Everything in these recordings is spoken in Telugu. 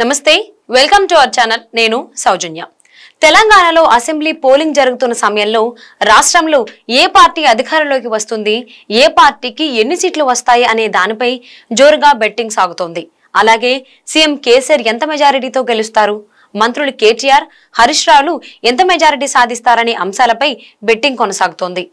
నమస్తే వెల్కమ్ టు అవర్ ఛానల్ నేను సౌజన్య తెలంగాణలో అసెంబ్లీ పోలింగ్ జరుగుతున్న సమయంలో రాష్ట్రంలో ఏ పార్టీ అధికారంలోకి వస్తుంది ఏ పార్టీకి ఎన్ని సీట్లు వస్తాయి అనే దానిపై జోరుగా బెట్టింగ్ సాగుతోంది అలాగే సీఎం కేసీఆర్ ఎంత మెజారిటీతో గెలుస్తారు మంత్రులు కేటీఆర్ హరీష్ రావులు ఎంత మెజారిటీ సాధిస్తారనే అంశాలపై బెట్టింగ్ కొనసాగుతోంది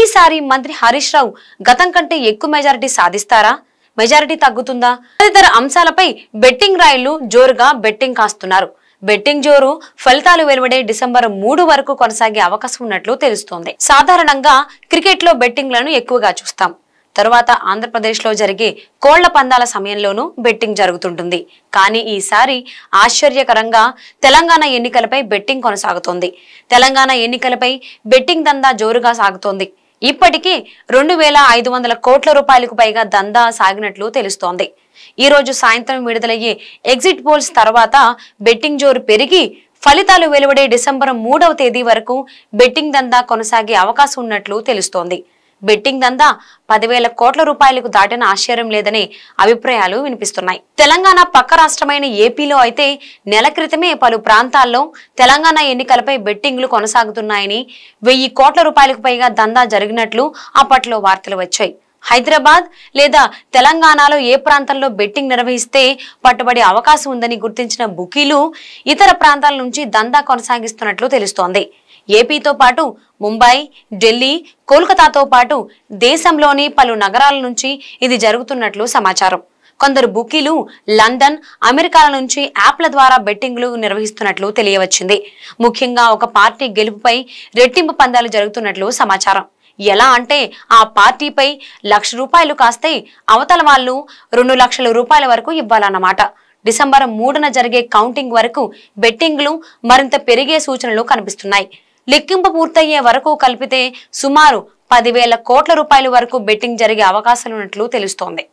ఈసారి మంత్రి హరీష్ రావు గతం కంటే ఎక్కువ మెజారిటీ సాధిస్తారా మెజారిటీ తగ్గుతుందా తదితర అంశాలపై బెట్టింగ్ రాయిలు జోరుగా బెట్టింగ్ కాస్తున్నారు బెట్టింగ్ జోరు ఫలితాలు వెలువడే డిసెంబర్ మూడు వరకు కొనసాగే అవకాశం ఉన్నట్లు తెలుస్తోంది సాధారణంగా క్రికెట్లో బెట్టింగ్లను ఎక్కువగా చూస్తాం తరువాత ఆంధ్రప్రదేశ్లో జరిగే కోళ్ల పందాల సమయంలోనూ బెట్టింగ్ జరుగుతుంటుంది కానీ ఈసారి ఆశ్చర్యకరంగా తెలంగాణ ఎన్నికలపై బెట్టింగ్ కొనసాగుతోంది తెలంగాణ ఎన్నికలపై బెట్టింగ్ దందా జోరుగా సాగుతోంది ఇప్పటికీ రెండు వేల ఐదు వందల కోట్ల రూపాయలకు పైగా దందా సాగినట్లు తెలుస్తోంది ఈ రోజు సాయంత్రం విడుదలయ్యే ఎగ్జిట్ పోల్స్ తర్వాత బెట్టింగ్ జోరు పెరిగి ఫలితాలు వెలువడే డిసెంబర్ మూడవ తేదీ వరకు బెట్టింగ్ దందా కొనసాగే అవకాశం ఉన్నట్లు తెలుస్తోంది బెట్టింగ్ దందా పదివేల కోట్ల రూపాయలకు దాటిన ఆశ్చర్యం లేదనే అభిప్రాయాలు వినిపిస్తున్నాయి తెలంగాణ పక్క రాష్ట్రమైన ఏపీలో అయితే నెల క్రితమే పలు ప్రాంతాల్లో తెలంగాణ ఎన్నికలపై బెట్టింగ్లు కొనసాగుతున్నాయని వెయ్యి కోట్ల రూపాయలకు పైగా దందా జరిగినట్లు అప్పట్లో వార్తలు వచ్చాయి హైదరాబాద్ లేదా తెలంగాణలో ఏ ప్రాంతంలో బెట్టింగ్ నిర్వహిస్తే పట్టుబడే అవకాశం ఉందని గుర్తించిన బుకీలు ఇతర ప్రాంతాల నుంచి దందా కొనసాగిస్తున్నట్లు తెలుస్తోంది ఏపీతో పాటు ముంబై ఢిల్లీ కోల్కతాతో పాటు దేశంలోని పలు నగరాల నుంచి ఇది జరుగుతున్నట్లు సమాచారం కొందరు బుకీలు లండన్ అమెరికాల నుంచి యాప్ల ద్వారా బెట్టింగ్లు నిర్వహిస్తున్నట్లు తెలియవచ్చింది ముఖ్యంగా ఒక పార్టీ గెలుపుపై రెట్టింపు పందాలు జరుగుతున్నట్లు సమాచారం ఎలా అంటే ఆ పార్టీపై లక్ష రూపాయలు కాస్తే అవతల వాళ్ళు రెండు లక్షల రూపాయల వరకు ఇవ్వాలన్నమాట డిసెంబర్ మూడున జరిగే కౌంటింగ్ వరకు బెట్టింగ్లు మరింత పెరిగే సూచనలు కనిపిస్తున్నాయి లెక్కింపు పూర్తయ్యే వరకు కలిపితే సుమారు పదివేల కోట్ల రూపాయల వరకు బెట్టింగ్ జరిగే అవకాశాలున్నట్లు తెలుస్తోంది